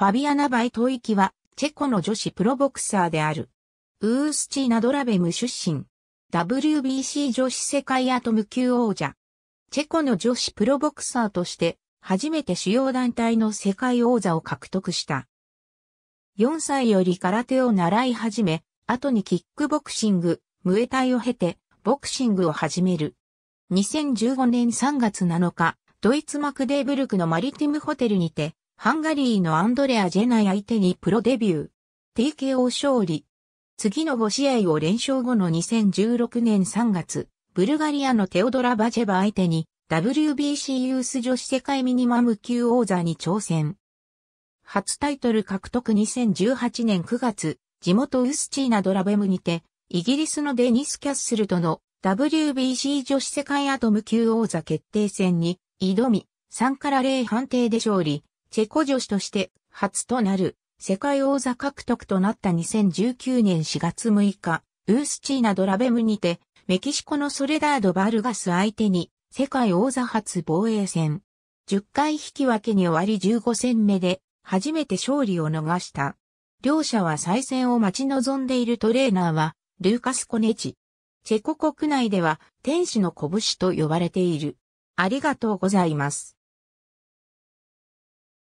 ファビアナ・バイトイキは、チェコの女子プロボクサーである。ウースチーナ・ドラベム出身。WBC 女子世界アトム級王者。チェコの女子プロボクサーとして、初めて主要団体の世界王座を獲得した。4歳より空手を習い始め、後にキックボクシング、ムエタイを経て、ボクシングを始める。2015年3月7日、ドイツマクデーブルクのマリティムホテルにて、ハンガリーのアンドレア・ジェナ相手にプロデビュー。TKO 勝利。次の5試合を連勝後の2016年3月、ブルガリアのテオドラ・バジェバ相手に WBC ユース女子世界ミニマム級王座に挑戦。初タイトル獲得2018年9月、地元ウスチーナドラベムにて、イギリスのデニス・キャッスルとの WBC 女子世界アトム級王座決定戦に挑み、3から0判定で勝利、チェコ女子として初となる世界王座獲得となった2019年4月6日、ウースチーナ・ドラベムにて、メキシコのソレダード・バルガス相手に世界王座初防衛戦。10回引き分けに終わり15戦目で初めて勝利を逃した。両者は再戦を待ち望んでいるトレーナーはルーカス・コネチ。チェコ国内では天使の拳と呼ばれている。ありがとうございます。